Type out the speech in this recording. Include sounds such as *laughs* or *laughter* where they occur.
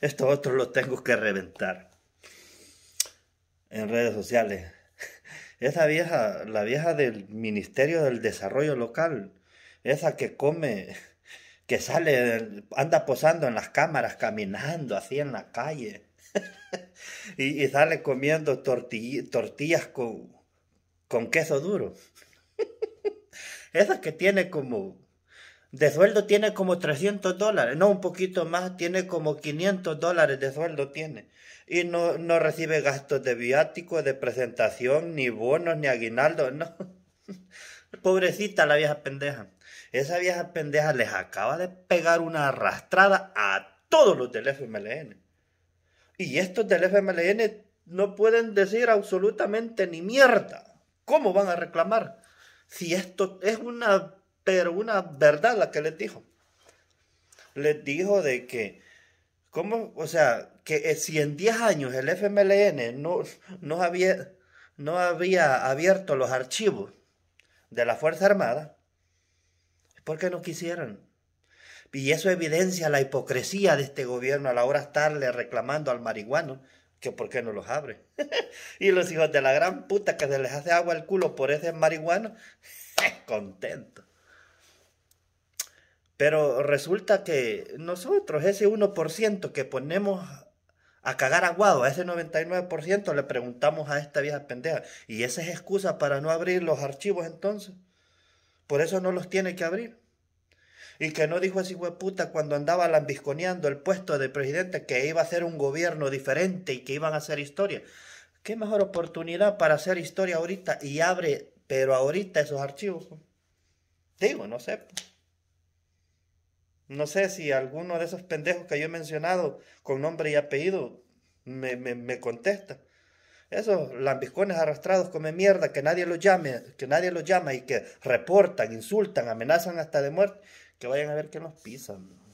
estos otros los tengo que reventar. En redes sociales. *laughs* Esa vieja, la vieja del Ministerio del Desarrollo Local, esa que come, que sale, anda posando en las cámaras, caminando así en la calle. *laughs* y, sale comiendo tortillas con queso duro. *laughs* esa que tiene como de sueldo tiene como 300 dólares, no un poquito más, tiene como 500 dólares de sueldo tiene. Y no, no recibe gastos de viático, de presentación, ni bonos, ni aguinaldo, no. *laughs* Pobrecita la vieja pendeja. Esa vieja pendeja les acaba de pegar una arrastrada a todos los del FMLN. Y estos del FMLN no pueden decir absolutamente ni mierda. ¿Cómo van a reclamar? Si esto es una pero una verdad la que les dijo. Les dijo de que, ¿cómo? O sea, que eh, si en 10 años el FMLN no, no, había, no había abierto los archivos de la Fuerza Armada, ¿por qué no quisieran? Y eso evidencia la hipocresía de este gobierno a la hora de estarle reclamando al marihuano que por qué no los abre. *laughs* y los hijos de la gran puta que se les hace agua el culo por ese marihuano, *laughs* contentos. Pero resulta que nosotros, ese 1% que ponemos a cagar aguado, a ese 99% le preguntamos a esta vieja pendeja. Y esa es excusa para no abrir los archivos entonces. Por eso no los tiene que abrir. Y que no dijo ese hueputa cuando andaba lambisconeando el puesto de presidente que iba a ser un gobierno diferente y que iban a hacer historia. ¿Qué mejor oportunidad para hacer historia ahorita y abre, pero ahorita esos archivos? Digo, no sé. Pues. No sé si alguno de esos pendejos que yo he mencionado con nombre y apellido me, me, contesta. Esos lambiscones arrastrados come mierda, que nadie los llame, que nadie los llama y que reportan, insultan, amenazan hasta de muerte, que vayan a ver que nos pisan.